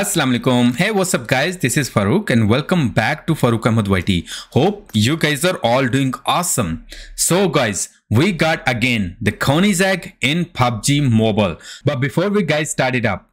Assalamualaikum. Hey, what's up guys? This is Farouk and welcome back to Farouk Ahmed YT. Hope you guys are all doing awesome. So guys, we got again the Koenigsegg in PUBG Mobile. But before we guys start it up,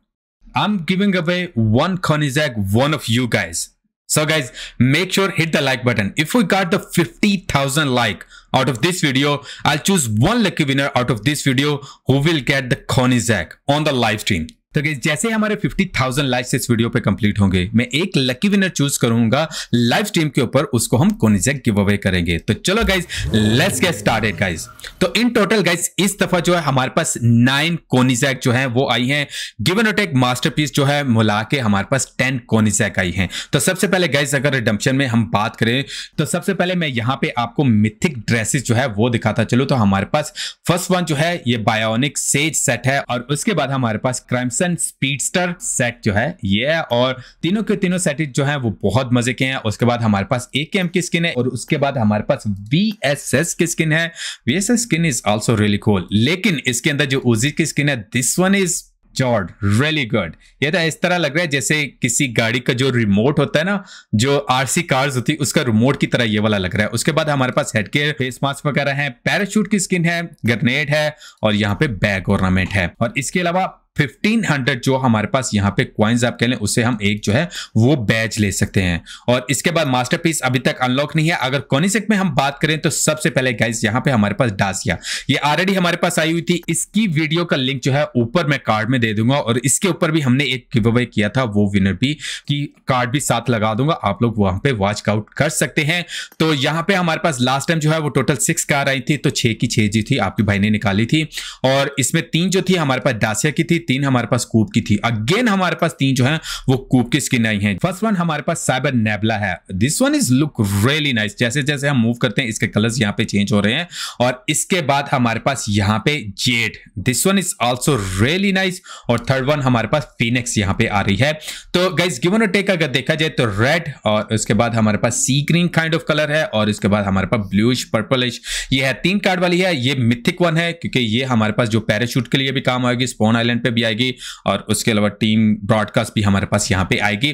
I'm giving away one Koenigsegg, one of you guys. So guys, make sure hit the like button. If we got the 50,000 like out of this video, I'll choose one lucky winner out of this video who will get the Koenigsegg on the live stream. तो जैसे हमारे 50,000 likes इस video पे complete होंगे मैं एक lucky winner choose करूंगा live stream के ऊपर उसको हम कोनिजेक गिव अवे करेंगे तो चलो guys let's get started guys तो इन टोटल गाइज इस दफा जो है हमारे पास नाइन कोनिजेक जो है वो आई है गिवन ओटेक मास्टर जो है मिला के हमारे पास टेन कोनिजेक आई है तो सबसे पहले गाइज अगर रिडम्पशन में हम बात करें तो सबसे पहले मैं यहाँ पे आपको मिथिक ड्रेसेस जो है वो दिखाता चलो तो हमारे पास फर्स्ट वन जो है ये बायोनिक सेज सेट है और उसके बाद हमारे पास crime set Edison speedster set जो है ये है और तीनों के तीनों सेट जो है वो बहुत मजे के हैं उसके बाद हमारे पास ए के एम की स्किन है और उसके बाद हमारे पास वी एस एस की स्किन है V S S skin is also really cool लेकिन इसके अंदर जो ओजी की स्किन है this one is jord really good ये तो इस तरह लग रहा है जैसे किसी गाड़ी का जो रिमोट होता है ना जो आरसी कार्स होती है उसका रिमोट की तरह ये वाला लग रहा है उसके बाद हमारे पास हेड केयर फेस मास्क वगैरह है पैराशूट की स्किन है ग्रनेड है और यहाँ पे बैग ऑर्नामेंट है और इसके अलावा 1500 जो हमारे पास यहाँ पे क्वाइंस आप कह लें उससे हम एक जो है वो बैच ले सकते हैं और इसके बाद मास्टरपीस अभी तक अनलॉक नहीं है अगर कॉनिसेक में हम बात करें तो सबसे पहले गाइस यहाँ पे हमारे पास डासिया ये ऑलरेडी हमारे पास आई हुई थी इसकी वीडियो का लिंक जो है ऊपर मैं कार्ड में दे दूंगा और इसके ऊपर भी हमने एक वे किया था वो विनर भी की कार्ड भी साथ लगा दूंगा आप लोग वहां पर वॉच आउट कर सकते हैं तो यहाँ पे हमारे पास लास्ट टाइम जो है वो टोटल सिक्स कार आई थी तो छे की छे जी थी आपके भाई ने निकाली थी और इसमें तीन जो थी हमारे पास डासिया की थी तीन हमारे पास कूप की थी अगेन हमारे पास तीन जो है वो कूप की स्किन आई है फर्स्ट वन हमारे पास साइबर नेबला है this one is look really nice जैसे जैसे हम मूव करते हैं इसके कलर यहाँ पे चेंज हो रहे हैं और इसके बाद हमारे पास यहाँ पे Z this one is also really nice और थर्ड वन हमारे पास फिनिक्स यहाँ पे आ रही है तो गाइज गिवन टेक अगर देखा जाए तो रेड और उसके बाद हमारे पास sea green kind of colour है और इसके बाद हमारे पास ब्लूश पर्पलिश ये है तीन कार्ड वाली है ये मिथिक वन है क्योंकि ये हमारे पास जो पैराशूट के लिए भी काम आएगी स्पोन आइलैंड पे भी आएगी और उसके अलावा टीम ब्रॉडकास्ट भी हमारे पास यहाँ पे आएगी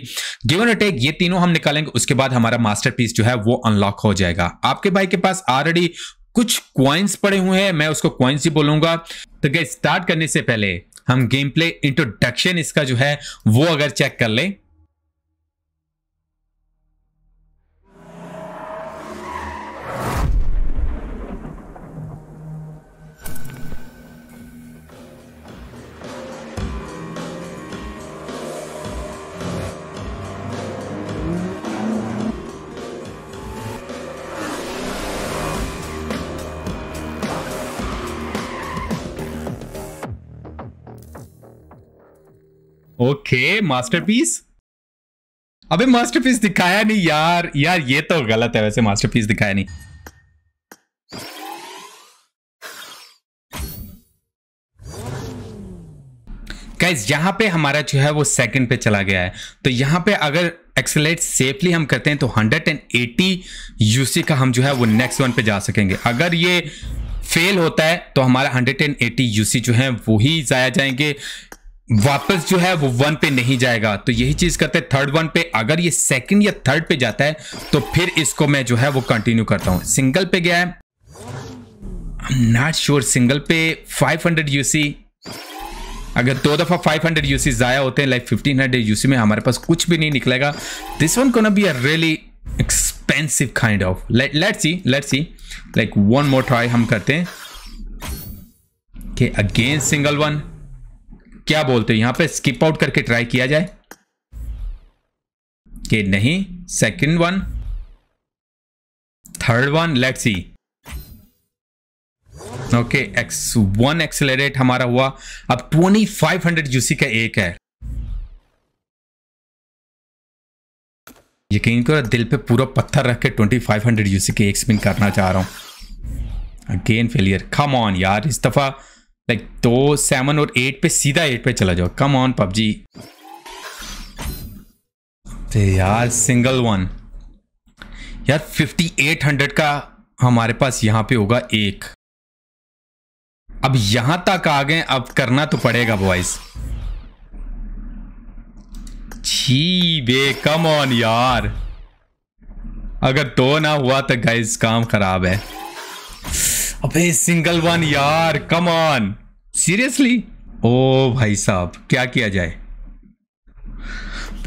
गिवन एंड ये तीनों हम निकालेंगे उसके बाद हमारा मास्टर जो है वो अनलॉक हो जाएगा आपके भाई के पास ऑलरेडी कुछ क्वाइंस पड़े हुए हैं मैं उसको क्वाइंस ही बोलूंगा तो गए स्टार्ट करने से पहले हम गेम प्ले इंट्रोडक्शन इसका जो है वो अगर चेक कर लें ओके मास्टरपीस अबे मास्टरपीस दिखाया नहीं यार यार ये तो गलत है वैसे मास्टरपीस दिखाया नहीं गाइज यहां पे हमारा जो है वो सेकंड पे चला गया है तो यहां पे अगर एक्सेलेट सेफली हम करते हैं तो 180 यूसी का हम जो है वो नेक्स्ट वन पे जा सकेंगे अगर ये फेल होता है तो हमारा 180 यूसी जो है वो ही जाया जाएंगे वापस जो है वो वन पे नहीं जाएगा तो यही चीज करते हैं थर्ड वन पे अगर ये सेकंड या थर्ड पे जाता है तो फिर इसको मैं जो है वो कंटिन्यू करता हूं सिंगल पे गया है नॉट श्योर सिंगल पे 500 यूसी अगर दो दफा 500 हंड्रेड यूसी जाया होते हैं लाइक 1500 हंड्रेड यूसी में हमारे पास कुछ भी नहीं निकलेगा दिस वन को be a really expensive kind of let's see let's see like one more try हम करते हैं अगेन सिंगल वन क्या बोलते हो यहां पे स्किप आउट करके ट्राई किया जाए कि नहीं second one third one let's see okay X one accelerate हमारा हुआ अब 2500 यूसी का एक है यकीन करो दिल पे पूरा पत्थर रख के 2500 यूसी के एक स्पिन करना चाह रहा हूं अगेन फेलियर कम ऑन यार इस दफा लाइक दो सेवन और एट पे सीधा एट पे चला जाओ कम ऑन पबजी तो यार सिंगल वन यार फिफ्टी एट हंड्रेड का हमारे पास यहां पे होगा एक अब यहां तक आ गए अब करना तो पड़ेगा बॉयज छी बे कम ऑन यार अगर दो तो ना हुआ तो गाइज काम खराब है अबे सिंगल वन यार कम ऑन सीरियसली ओ भाई साहब क्या किया जाए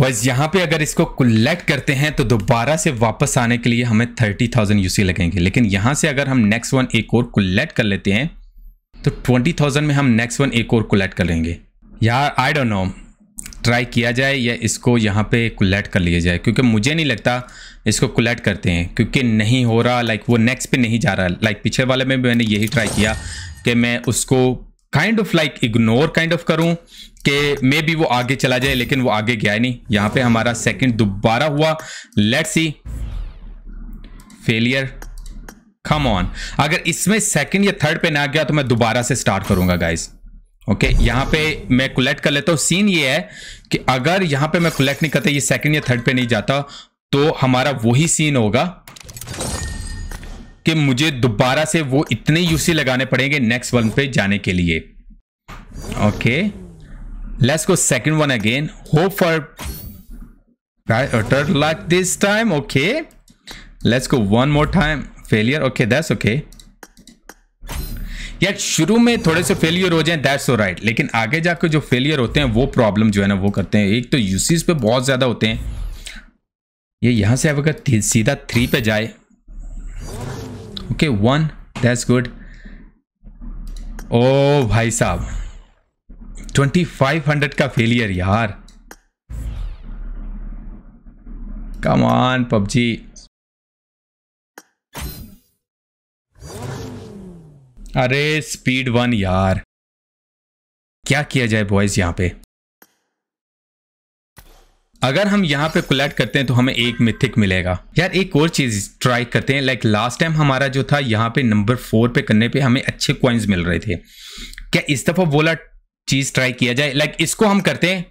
बस यहां पे अगर इसको कलेक्ट करते हैं तो दोबारा से वापस आने के लिए हमें थर्टी थाउजेंड यूसी लगेंगे लेकिन यहां से अगर हम नेक्स्ट वन एक और कलेक्ट कर लेते हैं तो ट्वेंटी थाउजेंड में हम नेक्स्ट वन एक और कलेक्ट कर लेंगे यार आई डोंट नो ट्राई किया जाए या इसको यहाँ पे कलेक्ट कर लिया जाए क्योंकि मुझे नहीं लगता इसको कलेक्ट करते हैं क्योंकि नहीं हो रहा लाइक वो नेक्स्ट पे नहीं जा रहा लाइक पिछले वाले में मैंने यही ट्राई किया कि मैं उसको kind of like ignore kind of करूं कि मे बी वो आगे चला जाए लेकिन वो आगे गया नहीं यहां पे हमारा सेकंड दोबारा हुआ let's see failure come on अगर इसमें सेकंड या थर्ड पे ना गया तो मैं दोबारा से स्टार्ट करूंगा गाइस ओके okay, यहां पे मैं कलेक्ट कर लेता हूं सीन ये है कि अगर यहां पे मैं कलेक्ट नहीं करता ये सेकंड या थर्ड पे नहीं जाता तो हमारा वही सीन होगा कि मुझे दोबारा से वो इतने यूसी लगाने पड़ेंगे नेक्स्ट वन पे जाने के लिए okay let's go second one again hope for utter like this time okay let's go one more time failure okay that's okay यार शुरू में थोड़े से फेलियर हो जाए दैट्स ओ राइट लेकिन आगे जाकर जो फेलियर होते हैं वो प्रॉब्लम जो है ना वो करते हैं एक तो यूसीज पे बहुत ज़्यादा होते हैं ये यहां से अगर सीधा थ्री पे जाए ओके वन दैट्स गुड ओ भाई साहब 2500 का फेलियर यार कमान पबजी अरे स्पीड वन यार क्या किया जाए बॉयज यहां पे अगर हम यहाँ पे कलेक्ट करते हैं तो हमें एक मिथिक मिलेगा यार एक और चीज ट्राई करते हैं लाइक लास्ट टाइम हमारा जो था यहाँ पे नंबर फोर पे करने पे हमें अच्छे क्वाइंस मिल रहे थे क्या इस दफा बोला चीज ट्राई किया जाए लाइक इसको हम करते हैं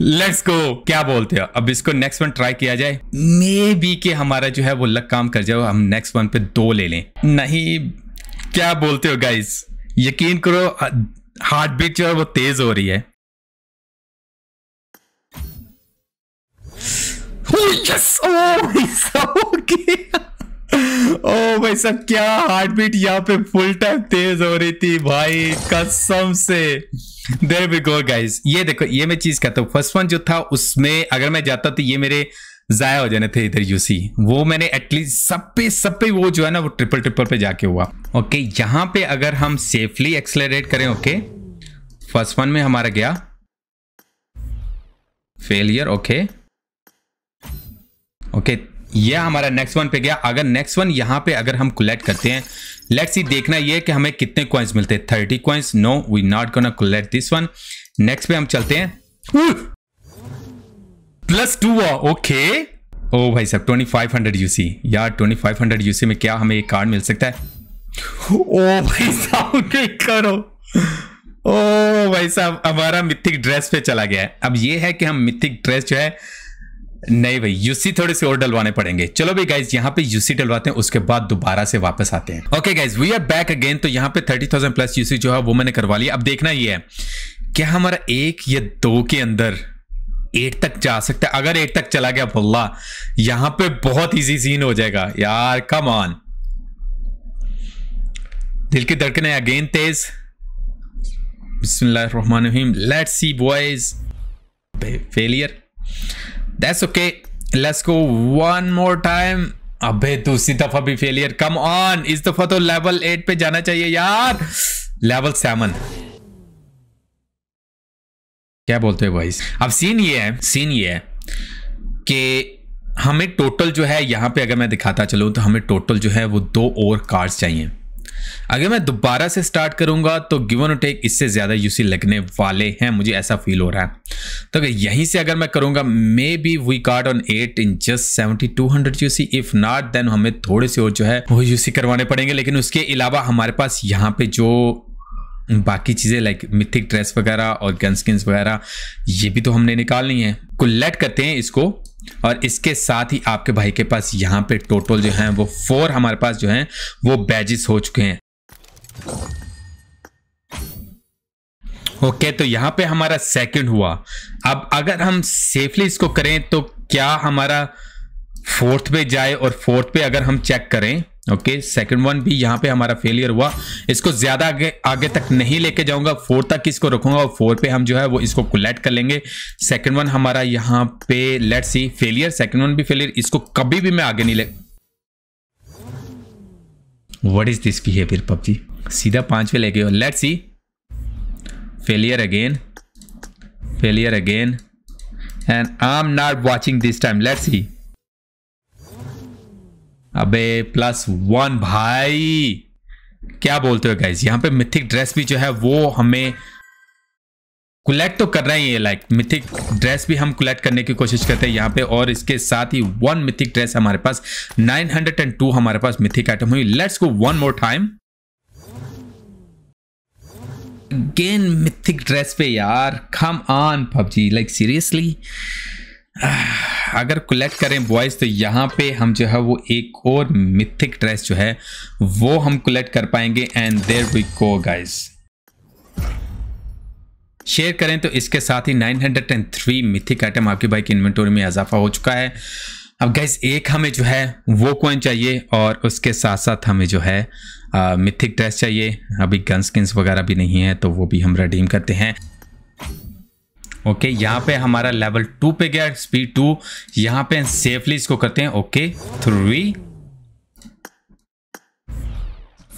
लेट्स oh गो क्या बोलते हो अब इसको नेक्स्ट वन ट्राई किया जाए मे बी के हमारा जो है वो लक काम कर जाए हम नेक्स्ट वन पे दो ले लें नहीं क्या बोलते हो गाइस यकीन करो हार्ट बीट जो है वो तेज हो रही है ओह यस ओह भाई साहब ओके ओ oh, भाई साहब क्या हार्ट बीट यहाँ पे फुल टाइम तेज हो रही थी भाई कसम से देर वी गो गाइस ये देखो ये मैं चीज कहता हूँ फर्स्ट वन जो था उसमें अगर मैं जाता तो ये मेरे जाया हो जाने थे इधर यूसी वो मैंने एटलीस्ट सब पे सब पे वो जो है ना वो ट्रिपल ट्रिपल पे जाके हुआ ओके यहाँ पे अगर हम सेफली एक्सलरेट करें ओके फर्स्ट वन में हमारा गया फेलियर ओके ये हमारा नेक्स्ट वन पे गया अगर नेक्स्ट वन यहाँ पे अगर हम कलेक्ट करते हैं लेट्स सी देखना ये कि हमें कितने कॉइन्स मिलते हैं thirty coins no we not gonna collect this one next पे हम चलते हैं प्लस टू ओके ओ भाई साहब ट्वेंटी फाइव हंड्रेड यूसी यार ट्वेंटी फाइव हंड्रेड यूसी में क्या हमें एक कार्ड मिल सकता है ओ oh, भाई साहब करो ओ oh, भाई साहब हमारा मिथिक ड्रेस पे चला गया है अब ये है कि हम मिथिक ड्रेस जो है नहीं भाई यूसी थोड़े से और डलवाने पड़ेंगे चलो भाई गाइज यहाँ पे यूसी डलवाते हैं उसके बाद दोबारा से वापस आते हैं okay guys we are back again तो यहाँ पे थर्टी थाउजेंड प्लस यूसी जो है वो मैंने करवा लिया अब देखना ये है क्या हमारा एक या दो के अंदर एट तक जा सकता है अगर एट तक चला गया भोला यहां पर बहुत ईजी सीन हो जाएगा यार कम ऑन दिल की धड़कने अगेन तेज बिस्मिल्लाह रहमान रहीम let's see boys failure that's okay let's go one more time अबे दूसरी दफा भी फेलियर कम ऑन इस दफा तो लेवल एट पे जाना चाहिए यार लेवल सेवन क्या बोलते हैं वॉइस अब सीन ये है सीन ये है कि हमें टोटल जो है यहां पे अगर मैं दिखाता चलूँ तो हमें टोटल जो है वो दो और कार्ड्स चाहिए अगर मैं दोबारा से स्टार्ट करूंगा तो गिवन और टेक इससे ज़्यादा यूसी लगने वाले हैं मुझे ऐसा फील हो रहा है तो अगर यहीं से अगर मैं करूंगा maybe we card on eight in just seventy two hundred UC see if not then हमें थोड़े से और जो है वो यूसी करवाने पड़ेंगे लेकिन उसके अलावा हमारे पास यहाँ पे जो बाकी चीज़ें लाइक मिथिक ड्रेस वगैरह और गन स्किन्स वगैरह ये भी तो हमने निकालनी है कुल्लेट तो करते हैं इसको और इसके साथ ही आपके भाई के पास यहाँ पे टोटल जो हैं वो फोर हमारे पास जो हैं वो बैजेस हो चुके हैं ओके okay, तो यहाँ पे हमारा सेकंड हुआ अब अगर हम सेफली इसको करें तो क्या हमारा फोर्थ पे जाए और फोर्थ पे अगर हम चेक करें ओके सेकंड वन भी यहाँ पे हमारा फेलियर हुआ इसको ज्यादा आगे आगे तक नहीं लेके जाऊंगा फोर तक इसको रखूंगा और फोर पे हम जो है वो इसको कलेक्ट कर लेंगे सेकंड वन हमारा यहाँ पे let see failure second one भी फेलियर इसको कभी भी मैं आगे नहीं ले what is this behaviour PUBG सीधा पांच पे लेके let see failure again failure again and I am not watching this time let see अबे प्लस वन भाई क्या बोलते हो गाइज यहाँ पे मिथिक ड्रेस भी जो है वो हमें कलेक्ट तो कर रहे हैं ये लाइक मिथिक ड्रेस भी हम कलेक्ट करने की कोशिश करते हैं यहाँ पे और इसके साथ ही वन मिथिक ड्रेस हमारे पास 902 हमारे पास मिथिक आइटम हुई let's go one more time gain mythic dress पे यार come on PUBG like seriously अगर कलेक्ट करें बॉयज़ तो यहाँ पे हम जो है वो एक और मिथिक ड्रेस जो है वो हम कलेक्ट कर पाएंगे and there we go guys share करें तो इसके साथ ही 903 मिथिक आइटम आपकी की इन्वेंटोरी में इजाफा हो चुका है अब गैस एक हमें जो है वो कॉइन चाहिए और उसके साथ साथ हमें जो है मिथिक ड्रेस चाहिए अभी गन स्किन्स वगैरह भी नहीं है तो वो भी हम रेडीम करते हैं ओके यहाँ पे हमारा लेवल टू पे गया स्पीड टू यहाँ पे सेफली इसको करते हैं okay three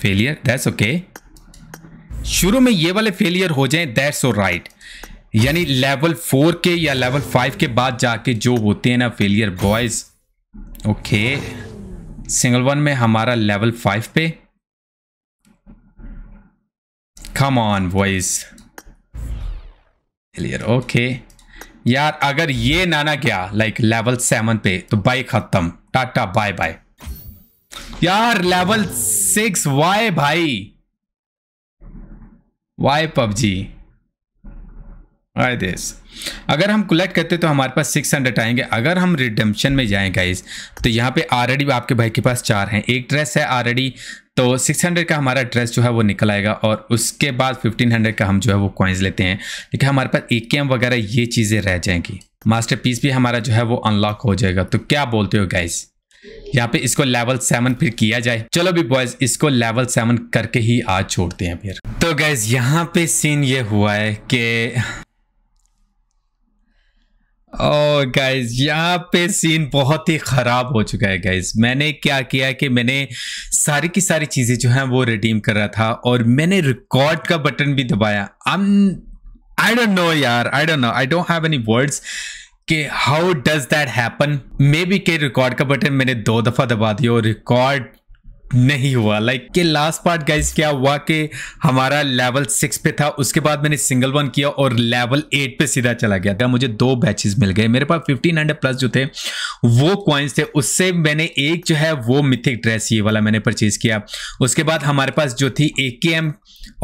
failure that's okay शुरू में ये वाले फेलियर हो जाए दैट्स और राइट यानी लेवल फोर के या लेवल फाइव के बाद जाके जो होते हैं ना failure boys okay single one में हमारा लेवल फाइव पे come on boys clear okay यार अगर ये नाना गया लाइक लेवल सेवन पे तो बाई खत्म टाटा बाय बाय यार लेवल सिक्स वाई भाई वाई पबजी आई अगर हम कलेक्ट करते तो हमारे पास सिक्स हंड्रेड आएंगे अगर हम रिडम्पशन में जाएं गाइज तो यहाँ पे ऑलरेडी आपके भाई के पास चार हैं एक ड्रेस है ऑलरेडी तो सिक्स हंड्रेड का हमारा ड्रेस जो है वो निकल आएगा और उसके बाद फिफ्टीन हंड्रेड का हम जो है वो कॉइन्स लेते हैं लेकिन हमारे पास ए वगैरह ये चीज़ें रह जाएंगी मास्टर पीस भी हमारा जो है वो अनलॉक हो जाएगा तो क्या बोलते हो गाइज़ यहाँ पे इसको लेवल सेवन फिर किया जाए चलो भी बॉयज इसको लेवल सेवन करके ही आज छोड़ते हैं फिर तो गाइज यहाँ पे सीन ये हुआ है कि गाइज यहाँ पे सीन बहुत ही ख़राब हो चुका है गाइज मैंने क्या किया कि मैंने सारी की सारी चीज़ें जो हैं वो रिडीम कर रहा था और मैंने रिकॉर्ड का बटन भी दबाया आई डोंट नो यार I don't know I don't have any words कि how does that happen maybe के रिकॉर्ड का बटन मैंने दो दफ़ा दबा दिया और रिकॉर्ड नहीं हुआ लाइक like, के लास्ट पार्ट गाइज क्या हुआ कि हमारा लेवल सिक्स पे था उसके बाद मैंने सिंगल वन किया और लेवल एट पे सीधा चला गया था मुझे दो बैचेस मिल गए मेरे पास फिफ्टीन हंड्रेड प्लस जो थे वो क्वाइंस थे उससे मैंने एक जो है वो मिथिक ड्रेस ये वाला मैंने परचेज किया उसके बाद हमारे पास जो थी ए के एम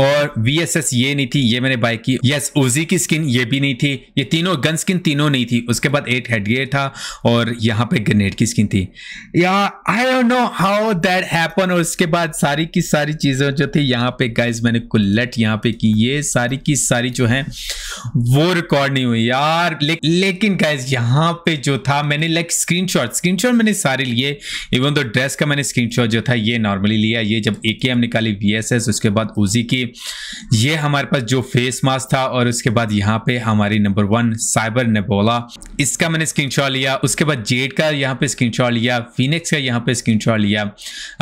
और वी एस एस ये नहीं थी ये मैंने बाई की यस ओजी की स्किन ये भी नहीं थी ये तीनों गन स्किन तीनों नहीं थी उसके बाद एट हेडगेयर था और यहाँ पे ग्रेनेड की स्किन थी या I don't know how that happen और इसके बाद सारी की सारी चीज़ें जो थी यहाँ पे गाइज मैंने कुल्लट यहाँ पे की ये सारी की सारी जो है वो रिकॉर्ड नहीं हुई यार ले, लेकिन गाइज यहाँ पे जो था मैंने लाइक स्क्रीन शॉट मैंने सारे लिए इवन तो ड्रेस का मैंने स्क्रीनशॉट जो था ये नॉर्मली लिया ये जब ए के एम निकाली वी एस एस उसके बाद उजी की ये हमारे पास जो फेस मास्क था और उसके बाद यहाँ पे हमारी नंबर वन साइबर नेबोला इसका मैंने स्क्रीनशॉट लिया उसके बाद जेड का यहाँ पे स्क्रीनशॉट लिया फिनिक्स का यहाँ पे स्क्रीनशॉट लिया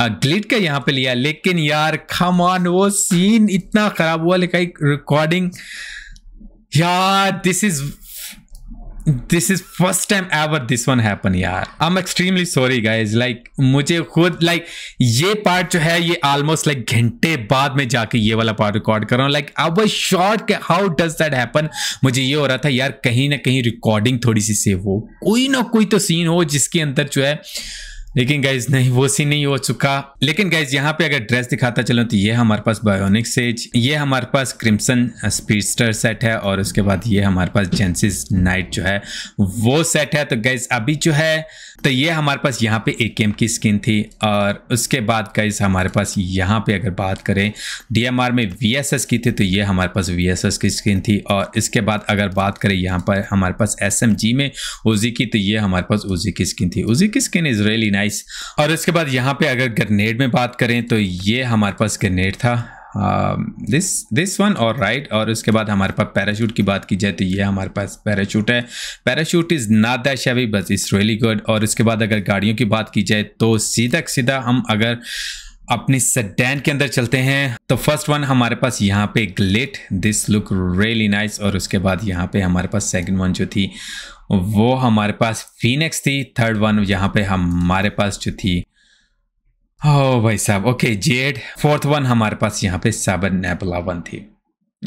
uh, कंप्लीट का यहाँ पे लिया लेकिन यार खम ऑन वो सीन इतना खराब हुआ लिखा रिकॉर्डिंग यार this is this is first time ever this one happen यार I am extremely sorry guys like मुझे खुद लाइक like, ये पार्ट जो है ये ऑलमोस्ट लाइक घंटे बाद में जाके ये वाला पार्ट रिकॉर्ड कर रहा हूँ like I was short how does that happen मुझे ये हो रहा था यार कहीं ना कहीं रिकॉर्डिंग थोड़ी सी सेव हो कोई ना कोई तो सीन हो जिसके अंदर जो है लेकिन गाइज नहीं वो सीन नहीं हो चुका लेकिन गाइज यहाँ पे अगर ड्रेस दिखाता चलो तो ये हमारे पास बायोनिक सेज ये हमारे पास क्रिम्सन स्पीस्टर सेट है और उसके बाद ये हमारे पास जेंसिस नाइट जो है वो सेट है तो गाइज अभी जो है तो ये हमारे पास यहाँ पे ए की स्किन थी और उसके बाद गाइज हमारे पास यहाँ पे अगर बात करें डी में वी की थी तो ये हमारे पास वी की स्किन थी और इसके बाद अगर बात करें यहाँ पर हमारे पास एस में ओजी की तो ये हमारे पास ओजी की स्किन थी ओजी की skin is really night nice और इसके बाद यहाँ पे अगर ग्रनेड में बात करें तो ये हमारे पास ग्रनेड था दिस दिस वन और राइट और उसके बाद हमारे पास पैराशूट की बात की जाए तो ये हमारे पास पैराशूट है पैराशूट इज़ नॉट दैट शेवी बस इज़ रियली गुड और इसके बाद अगर गाड़ियों की बात की जाए तो सीधा सीधा हम अगर अपनी सेडान के अंदर चलते हैं तो फर्स्ट वन हमारे पास यहाँ पे ग्लेट दिस लुक रियली नाइस और उसके बाद यहाँ पे हमारे पास सेकंड वन जो थी वो हमारे पास फीनेक्स थी थर्ड वन यहाँ पे हमारे पास जो थी ओ भाई साहब ओके जेड फोर्थ वन हमारे पास यहाँ पे साबर नेपला वन थी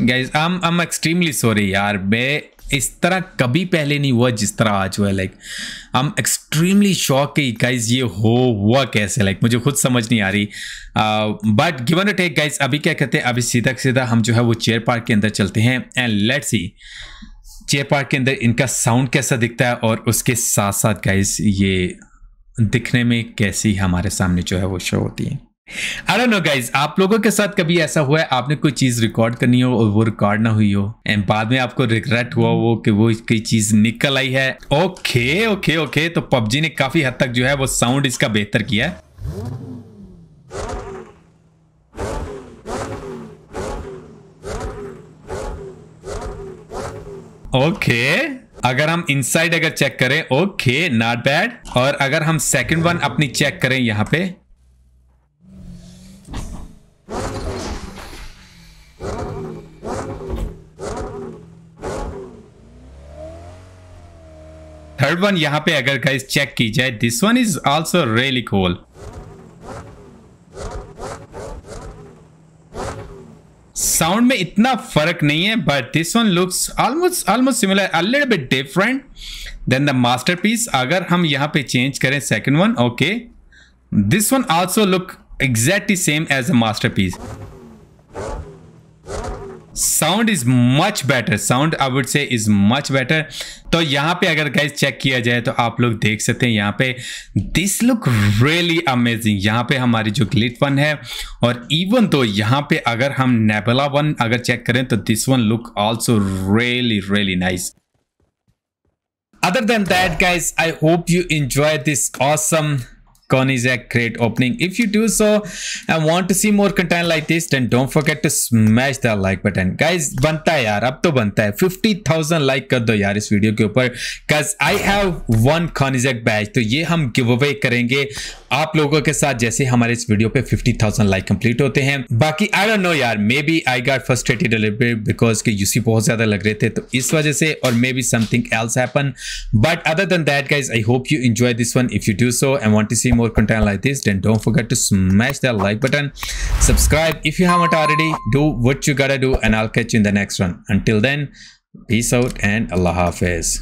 guys I am extremely sorry यार मैं इस तरह कभी पहले नहीं हुआ जिस तरह आज हुआ like I am extremely shock कि गाइज ये हो हुआ कैसे लाइक मुझे खुद समझ नहीं आ रही बट गिवन टेक गाइज अभी क्या कहते हैं अभी सीधा सीधा हम जो है वो चेयर पार्क के अंदर चलते हैं and let see Cheer Park के अंदर इनका साउंड कैसा दिखता है और उसके साथ साथ गाइज ये दिखने में कैसी हमारे सामने जो है वो शो होती है आई डोंट नो गाइज आप लोगों के साथ कभी ऐसा हुआ है आपने कोई चीज रिकॉर्ड करनी हो और वो रिकॉर्ड ना हुई हो एंड बाद में आपको रिग्रेट हुआ वो कि वो कोई चीज निकल आई है ओके ओके ओके तो पबजी ने काफी हद तक जो है वो साउंड इसका बेहतर किया है ओके अगर हम इनसाइड अगर चेक करें ओके नॉट बैड और अगर हम सेकंड वन अपनी चेक करें यहाँ पे थर्ड वन यहाँ पे अगर गाइस चेक की जाए this one is also really cool sound में इतना फर्क नहीं है but this one looks almost almost similar a little bit different than the masterpiece अगर हम यहाँ पे चेंज करें second one okay this one also look exactly same as a masterpiece sound is much better sound I would say is much better तो यहां पे अगर guys check किया जाए तो आप लोग देख सकते हैं यहां पे दिस लुक रियली अमेजिंग यहां पे हमारी जो ग्लिट वन है और इवन तो यहां पे अगर हम नेबला वन अगर चेक करें तो this one look also really really nice other than that guys I hope you enjoy this awesome Konizak great opening. If you do so and want to see more content like this, then don't forget to smash that like button. Guys, बनता है यार अब तो बनता है 50,000 like kar do यार is video ke ऊपर Guys, I have one Konizak badge. So, ye हम giveaway karenge. आप लोगों के साथ जैसे हमारे इस वीडियो पे 50,000 लाइक कंप्लीट होते हैं बाकी आई डोंट नो यार maybe I got frustrated delivery because के यूसी बहुत ज्यादा लग रहे थे तो इस वजह से और maybe something else happen but other than that guys I hope you enjoy this one if you do so I want to see more content like this then don't forget to smash the like button subscribe if you have already already do what you gotta do and I'll catch in the next one until then peace out and अल्लाह हाफिज़